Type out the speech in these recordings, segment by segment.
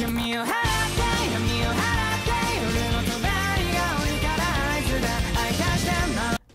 give me a hand.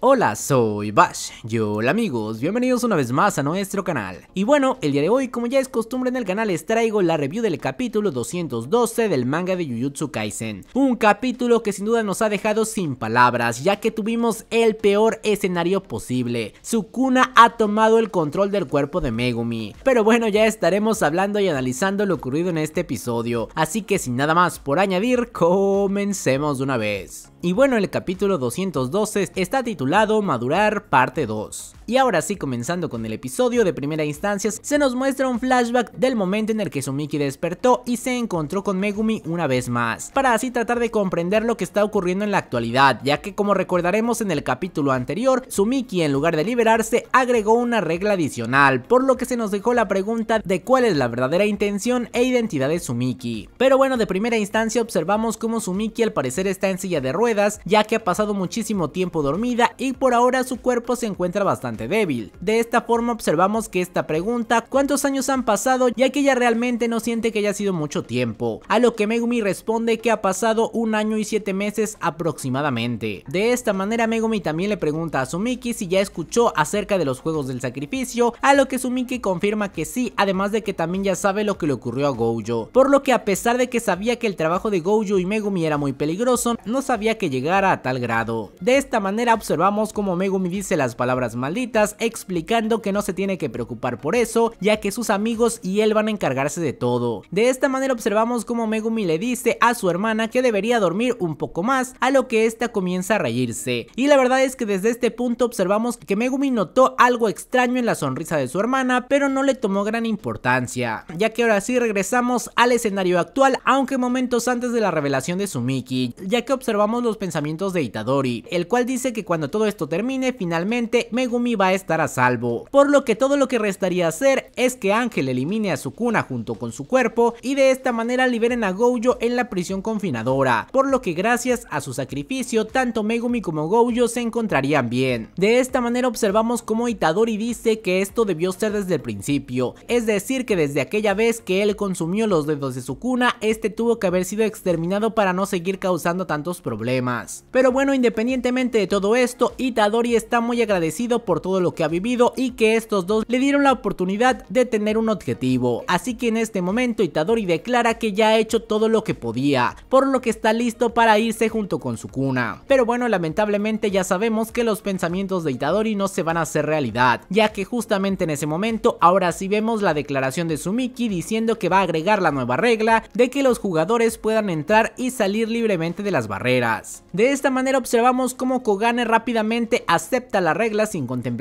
Hola, soy Bash, yo hola amigos, bienvenidos una vez más a nuestro canal. Y bueno, el día de hoy, como ya es costumbre en el canal, les traigo la review del capítulo 212 del manga de Jujutsu Kaisen. Un capítulo que sin duda nos ha dejado sin palabras, ya que tuvimos el peor escenario posible. Sukuna ha tomado el control del cuerpo de Megumi. Pero bueno, ya estaremos hablando y analizando lo ocurrido en este episodio, así que sin nada más por añadir, comencemos de una vez. Y bueno, el capítulo 212 está titulado Madurar Parte 2. Y ahora sí, comenzando con el episodio de primera instancia, se nos muestra un flashback del momento en el que Sumiki despertó y se encontró con Megumi una vez más, para así tratar de comprender lo que está ocurriendo en la actualidad, ya que como recordaremos en el capítulo anterior, Sumiki en lugar de liberarse agregó una regla adicional, por lo que se nos dejó la pregunta de cuál es la verdadera intención e identidad de Sumiki. Pero bueno, de primera instancia observamos cómo Sumiki al parecer está en silla de ruedas, ya que ha pasado muchísimo tiempo dormida y por ahora su cuerpo se encuentra bastante débil. De esta forma observamos que esta pregunta cuántos años han pasado ya que ella realmente no siente que haya sido mucho tiempo, a lo que Megumi responde que ha pasado un año y siete meses aproximadamente. De esta manera Megumi también le pregunta a Sumiki si ya escuchó acerca de los juegos del sacrificio, a lo que Sumiki confirma que sí, además de que también ya sabe lo que le ocurrió a Gojo, por lo que a pesar de que sabía que el trabajo de Gojo y Megumi era muy peligroso, no sabía que llegara a tal grado. De esta manera observamos como Megumi dice las palabras malditas explicando que no se tiene que preocupar por eso ya que sus amigos y él van a encargarse de todo. De esta manera observamos como Megumi le dice a su hermana que debería dormir un poco más a lo que esta comienza a reírse y la verdad es que desde este punto observamos que Megumi notó algo extraño en la sonrisa de su hermana pero no le tomó gran importancia ya que ahora sí regresamos al escenario actual aunque momentos antes de la revelación de Sumiki ya que observamos los pensamientos de Itadori el cual dice que cuando todo esto termine finalmente Megumi va a estar a salvo, por lo que todo lo que restaría hacer es que Ángel elimine a Sukuna junto con su cuerpo y de esta manera liberen a Gojo en la prisión confinadora, por lo que gracias a su sacrificio tanto Megumi como Gojo se encontrarían bien. De esta manera observamos cómo Itadori dice que esto debió ser desde el principio, es decir que desde aquella vez que él consumió los dedos de Sukuna, este tuvo que haber sido exterminado para no seguir causando tantos problemas. Pero bueno, independientemente de todo esto, Itadori está muy agradecido por todo lo que ha vivido y que estos dos le dieron la oportunidad de tener un objetivo. Así que en este momento Itadori declara que ya ha hecho todo lo que podía, por lo que está listo para irse junto con su cuna. Pero bueno, lamentablemente ya sabemos que los pensamientos de Itadori no se van a hacer realidad, ya que justamente en ese momento ahora sí vemos la declaración de Sumiki diciendo que va a agregar la nueva regla de que los jugadores puedan entrar y salir libremente de las barreras. De esta manera observamos cómo Kogane rápidamente acepta la regla sin contemplar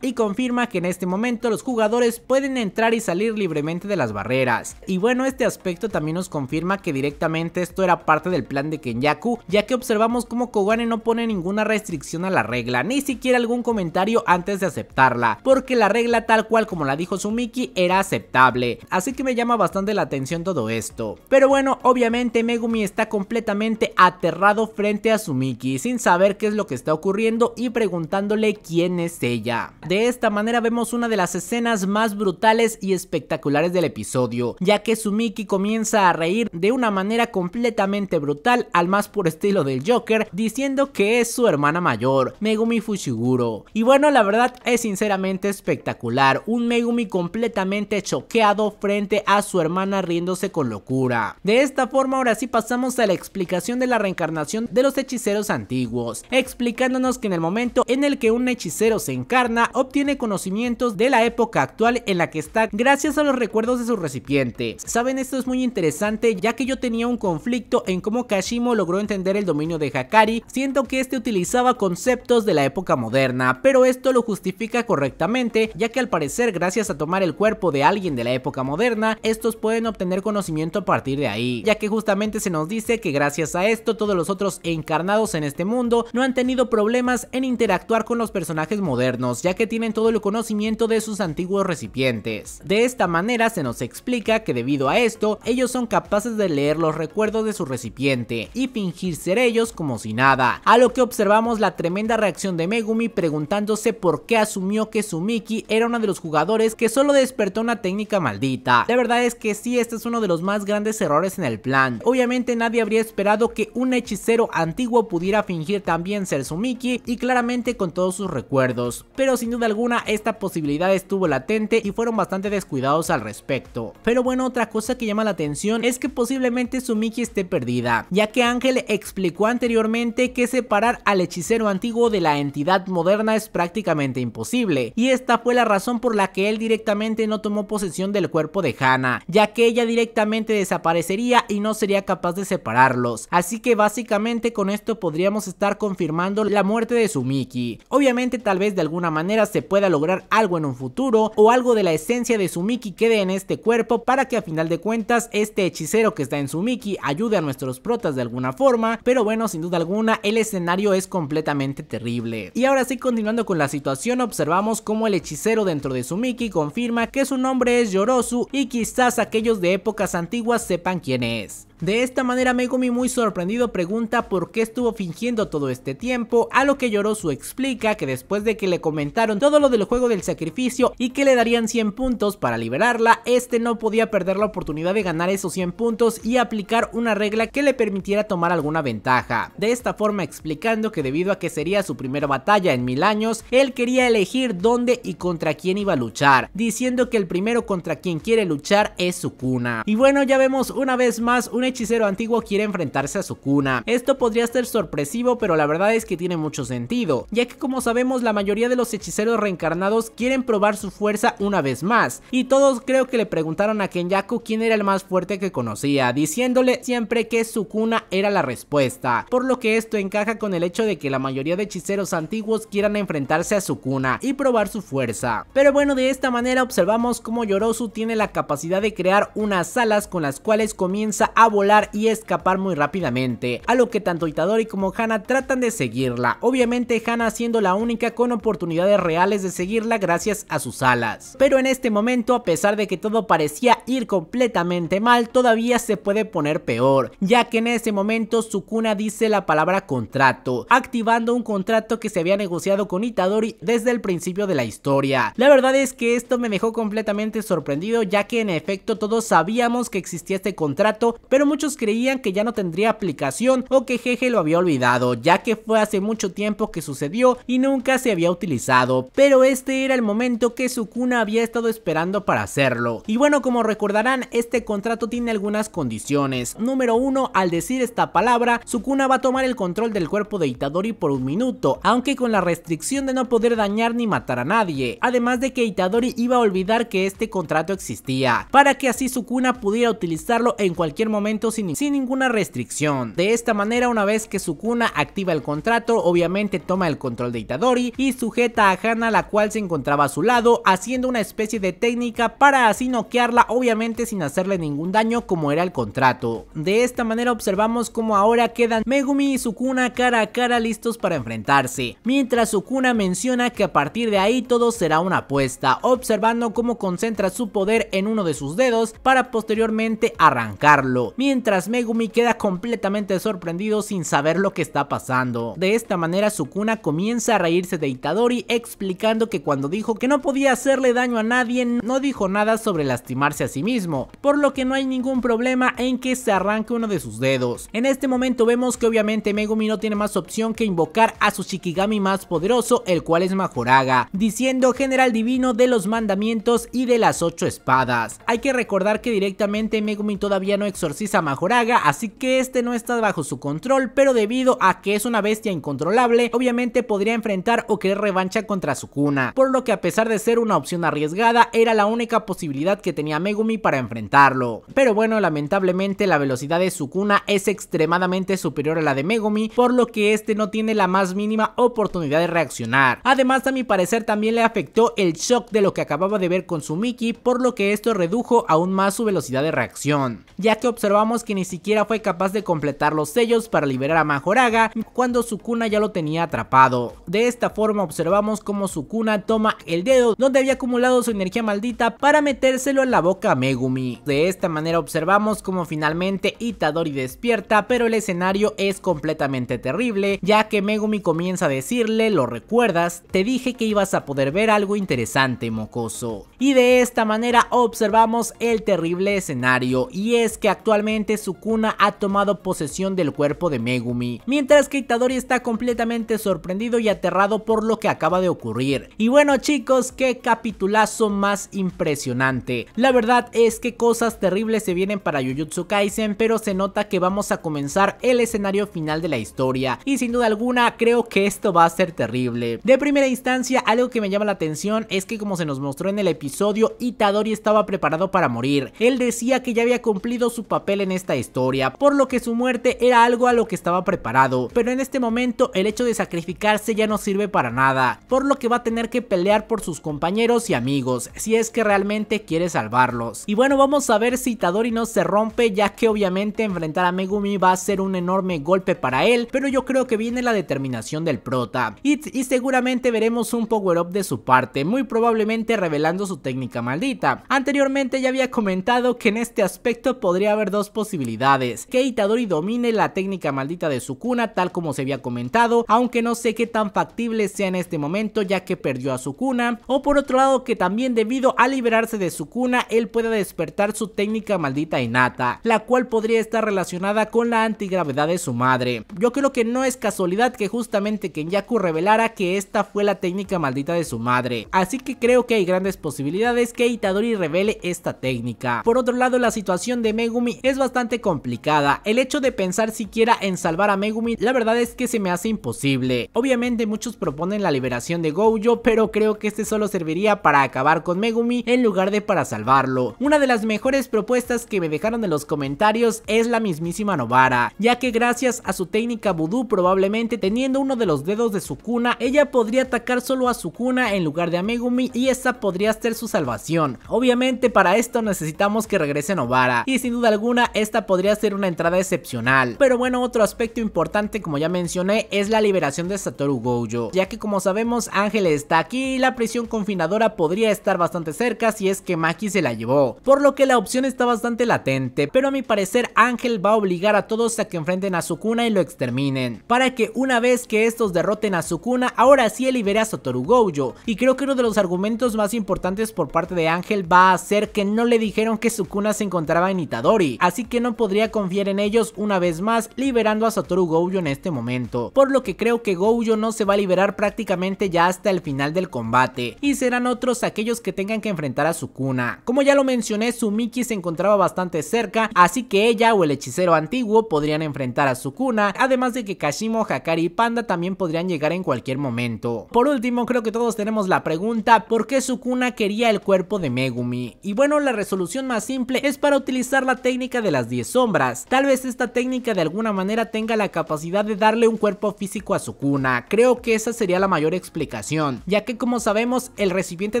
y confirma que en este momento los jugadores pueden entrar y salir libremente de las barreras. Y bueno, este aspecto también nos confirma que directamente esto era parte del plan de Kenyaku, ya que observamos como Kogane no pone ninguna restricción a la regla, ni siquiera algún comentario antes de aceptarla, porque la regla tal cual como la dijo Sumiki era aceptable, así que me llama bastante la atención todo esto. Pero bueno, obviamente Megumi está completamente aterrado frente a Sumiki, sin saber qué es lo que está ocurriendo y preguntándole quién es ella, De esta manera vemos una de las escenas más brutales y espectaculares del episodio, ya que Sumiki comienza a reír de una manera completamente brutal al más puro estilo del Joker, diciendo que es su hermana mayor, Megumi Fushiguro. Y bueno, la verdad es sinceramente espectacular, un Megumi completamente choqueado frente a su hermana riéndose con locura. De esta forma ahora sí pasamos a la explicación de la reencarnación de los hechiceros antiguos, explicándonos que en el momento en el que un hechicero se encarna obtiene conocimientos de la época actual en la que está gracias a los recuerdos de su recipiente. Saben, esto es muy interesante ya que yo tenía un conflicto en cómo Kashimo logró entender el dominio de Hakari, siento que este utilizaba conceptos de la época moderna, pero esto lo justifica correctamente ya que al parecer gracias a tomar el cuerpo de alguien de la época moderna, estos pueden obtener conocimiento a partir de ahí, ya que justamente se nos dice que gracias a esto todos los otros encarnados en este mundo no han tenido problemas en interactuar con los personajes modernos ya que tienen todo el conocimiento de sus antiguos recipientes. De esta manera se nos explica que debido a esto, ellos son capaces de leer los recuerdos de su recipiente y fingir ser ellos como si nada, a lo que observamos la tremenda reacción de Megumi preguntándose por qué asumió que Sumiki era uno de los jugadores que solo despertó una técnica maldita. La verdad es que sí, este es uno de los más grandes errores en el plan. Obviamente nadie habría esperado que un hechicero antiguo pudiera fingir también ser Sumiki y claramente con todos sus recuerdos pero sin duda alguna esta posibilidad estuvo latente y fueron bastante descuidados al respecto. Pero bueno, otra cosa que llama la atención es que posiblemente su esté perdida, ya que Ángel explicó anteriormente que separar al hechicero antiguo de la entidad moderna es prácticamente imposible, y esta fue la razón por la que él directamente no tomó posesión del cuerpo de Hannah, ya que ella directamente desaparecería y no sería capaz de separarlos, así que básicamente con esto podríamos estar confirmando la muerte de Sumiki Obviamente tal vez de alguna manera se pueda lograr algo en un futuro o algo de la esencia de Sumiki quede en este cuerpo para que a final de cuentas este hechicero que está en Sumiki ayude a nuestros protas de alguna forma, pero bueno, sin duda alguna el escenario es completamente terrible. Y ahora sí, continuando con la situación, observamos cómo el hechicero dentro de Sumiki confirma que su nombre es Yorosu y quizás aquellos de épocas antiguas sepan quién es. De esta manera Megumi muy sorprendido pregunta por qué estuvo fingiendo todo este tiempo, a lo que Yorosu explica que después de que le comentaron todo lo del juego del sacrificio y que le darían 100 puntos para liberarla, este no podía perder la oportunidad de ganar esos 100 puntos y aplicar una regla que le permitiera tomar alguna ventaja. De esta forma explicando que debido a que sería su primera batalla en mil años, él quería elegir dónde y contra quién iba a luchar, diciendo que el primero contra quien quiere luchar es su cuna. Y bueno ya vemos una vez más un hechicero antiguo quiere enfrentarse a su cuna Esto podría ser sorpresivo, pero la verdad es que tiene mucho sentido, ya que como sabemos la mayoría de los hechiceros reencarnados quieren probar su fuerza una vez más, y todos creo que le preguntaron a Kenyaku quién era el más fuerte que conocía, diciéndole siempre que su cuna era la respuesta, por lo que esto encaja con el hecho de que la mayoría de hechiceros antiguos quieran enfrentarse a su cuna y probar su fuerza. Pero bueno, de esta manera observamos cómo Yorosu tiene la capacidad de crear unas alas con las cuales comienza a volar y escapar muy rápidamente, a lo que tanto Itadori como Hana tratan de seguirla, obviamente Hana siendo la única con oportunidades reales de seguirla gracias a sus alas. Pero en este momento, a pesar de que todo parecía ir completamente mal, todavía se puede poner peor, ya que en ese momento Sukuna dice la palabra contrato, activando un contrato que se había negociado con Itadori desde el principio de la historia. La verdad es que esto me dejó completamente sorprendido ya que en efecto todos sabíamos que existía este contrato, pero muchos creían que ya no tendría aplicación o que Jeje lo había olvidado, ya que fue hace mucho tiempo que sucedió y nunca se había utilizado, pero este era el momento que Sukuna había estado esperando para hacerlo. Y bueno, como recordarán, este contrato tiene algunas condiciones. Número uno al decir esta palabra, Sukuna va a tomar el control del cuerpo de Itadori por un minuto, aunque con la restricción de no poder dañar ni matar a nadie, además de que Itadori iba a olvidar que este contrato existía, para que así Sukuna pudiera utilizarlo en cualquier momento sin, ninguna restricción. De esta manera, una vez que Sukuna activa el contrato, obviamente toma el control de Itadori y sujeta a Hana, la cual se encontraba a su lado, haciendo una especie de técnica para así noquearla, obviamente sin hacerle ningún daño como era el contrato. De esta manera observamos como ahora quedan Megumi y Sukuna cara a cara listos para enfrentarse, mientras Sukuna menciona que a partir de ahí todo será una apuesta, observando cómo concentra su poder en uno de sus dedos para posteriormente arrancarlo, mientras Megumi queda completamente sorprendido sin saber lo que está pasando. De esta manera Sukuna comienza a reírse de Itadori explicando que cuando dijo que no podía hacerle daño a nadie no dijo nada sobre lastimarse a sí mismo, por lo que no hay ningún problema en que se arranque uno de sus dedos. En este momento vemos que obviamente Megumi no tiene más opción que invocar a su Shikigami más poderoso, el cual es Majoraga, diciendo general divino de los mandamientos y de las ocho espadas. Hay que recordar que directamente Megumi todavía no exorciza Majoraga, así que este no está bajo su control, pero debido a que es una bestia incontrolable, obviamente podría enfrentar o querer revancha contra Sukuna, por lo que a pesar de ser una opción arriesgada, era la única posibilidad que tenía Megumi para enfrentarlo. Pero bueno, lamentablemente la velocidad de Sukuna es extremadamente superior a la de Megumi, por lo que este no tiene la más mínima oportunidad de reaccionar. Además, a mi parecer también le afectó el shock de lo que acababa de ver con su por lo que esto redujo aún más su velocidad de reacción, ya que observamos que ni siquiera fue capaz de completar los sellos para liberar a Majoraga cuando Sukuna ya lo tenía atrapado. De esta forma observamos cómo Sukuna toma el dedo donde había acumulado su energía maldita para metérselo en la boca a Megumi. De esta manera observamos cómo finalmente Itadori despierta pero el escenario es completamente terrible ya que Megumi comienza a decirle lo recuerdas, te dije que ibas a poder ver algo interesante mocoso. Y de esta manera observamos el terrible escenario y es que actualmente Sukuna ha tomado posesión del cuerpo de Megumi, mientras que Itadori está completamente sorprendido y aterrado por lo que acaba de ocurrir. Y bueno chicos, qué capitulazo más impresionante. La verdad es que cosas terribles se vienen para Jujutsu Kaisen, pero se nota que vamos a comenzar el escenario final de la historia y sin duda alguna creo que esto va a ser terrible. De primera instancia, algo que me llama la atención es que como se nos mostró en el episodio episodio, Itadori estaba preparado para morir. Él decía que ya había cumplido su papel en esta historia, por lo que su muerte era algo a lo que estaba preparado, pero en este momento el hecho de sacrificarse ya no sirve para nada, por lo que va a tener que pelear por sus compañeros y amigos, si es que realmente quiere salvarlos. Y bueno, vamos a ver si Itadori no se rompe, ya que obviamente enfrentar a Megumi va a ser un enorme golpe para él, pero yo creo que viene la determinación del prota, y, y seguramente veremos un power up de su parte, muy probablemente revelando su técnica maldita. Anteriormente ya había comentado que en este aspecto podría haber dos posibilidades, que Itadori domine la técnica maldita de su cuna tal como se había comentado, aunque no sé qué tan factible sea en este momento ya que perdió a su cuna o por otro lado que también debido a liberarse de su cuna él pueda despertar su técnica maldita innata, la cual podría estar relacionada con la antigravedad de su madre. Yo creo que no es casualidad que justamente Kenyaku revelara que esta fue la técnica maldita de su madre, así que creo que hay grandes posibilidades que Itadori revele esta técnica. Por otro lado, la situación de Megumi es bastante complicada. El hecho de pensar siquiera en salvar a Megumi, la verdad es que se me hace imposible. Obviamente muchos proponen la liberación de Gojo, pero creo que este solo serviría para acabar con Megumi en lugar de para salvarlo. Una de las mejores propuestas que me dejaron en los comentarios es la mismísima Novara, ya que gracias a su técnica Voodoo probablemente teniendo uno de los dedos de Sukuna, ella podría atacar solo a Sukuna en lugar de a Megumi y esta podría ser su salvación. Obviamente para esto necesitamos que regrese Novara y sin duda alguna esta podría ser una entrada excepcional. Pero bueno, otro aspecto importante como ya mencioné es la liberación de Satoru Gojo, ya que como sabemos Ángel está aquí y la prisión confinadora podría estar bastante cerca si es que Maki se la llevó, por lo que la opción está bastante latente, pero a mi parecer Ángel va a obligar a todos a que enfrenten a Sukuna y lo exterminen, para que una vez que estos derroten a Sukuna, ahora sí libere a Satoru Gojo, y creo que uno de los argumentos más importantes por parte de Ángel va a ser que no le dijeron que Sukuna se encontraba en Itadori, así que no podría confiar en ellos una vez más liberando a Satoru Gojo en este momento, por lo que creo que Gojo no se va a liberar prácticamente ya hasta el final del combate, y serán otros aquellos que tengan que enfrentar a Sukuna. Como ya lo mencioné, Sumiki se encontraba bastante cerca, así que ella o el hechicero antiguo podrían enfrentar a Sukuna, además de que Kashimo, Hakari y Panda también podrían llegar en cualquier momento. Por último, creo que todos tenemos la pregunta, ¿por qué Sukuna quería el cuerpo de Megumi. Y bueno, la resolución más simple es para utilizar la técnica de las 10 sombras. Tal vez esta técnica de alguna manera tenga la capacidad de darle un cuerpo físico a su cuna, Creo que esa sería la mayor explicación, ya que como sabemos, el recipiente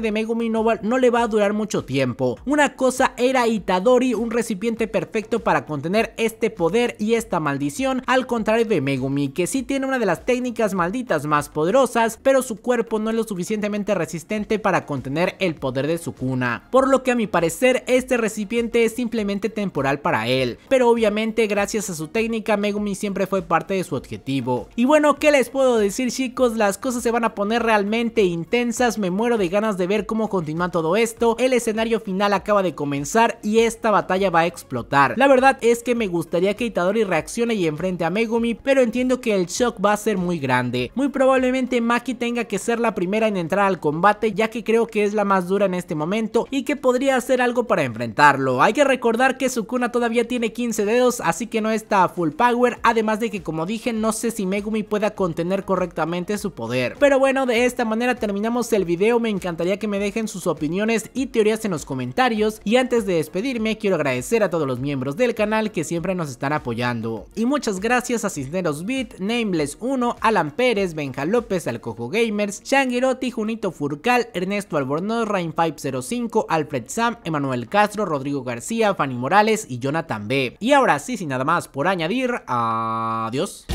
de Megumi no, no le va a durar mucho tiempo. Una cosa era Itadori, un recipiente perfecto para contener este poder y esta maldición, al contrario de Megumi, que sí tiene una de las técnicas malditas más poderosas, pero su cuerpo no es lo suficientemente resistente para contener el poder poder de cuna por lo que a mi parecer este recipiente es simplemente temporal para él, pero obviamente gracias a su técnica Megumi siempre fue parte de su objetivo. Y bueno, ¿qué les puedo decir chicos? Las cosas se van a poner realmente intensas, me muero de ganas de ver cómo continúa todo esto, el escenario final acaba de comenzar y esta batalla va a explotar. La verdad es que me gustaría que Itadori reaccione y enfrente a Megumi, pero entiendo que el shock va a ser muy grande. Muy probablemente Maki tenga que ser la primera en entrar al combate ya que creo que es la más dura en este momento y que podría hacer algo para enfrentarlo. Hay que recordar que Sukuna todavía tiene 15 dedos, así que no está a full power, además de que como dije, no sé si Megumi pueda contener correctamente su poder. Pero bueno, de esta manera terminamos el video, me encantaría que me dejen sus opiniones y teorías en los comentarios y antes de despedirme quiero agradecer a todos los miembros del canal que siempre nos están apoyando. Y muchas gracias a Cisneros Beat, Nameless 1, Alan Pérez, Benja López, Alcojo Gamers, Shangiroti, Junito Furcal, Ernesto Albornoz, 505, Alfred Sam, Emanuel Castro, Rodrigo García, Fanny Morales y Jonathan B. Y ahora sí, sin nada más por añadir, adiós.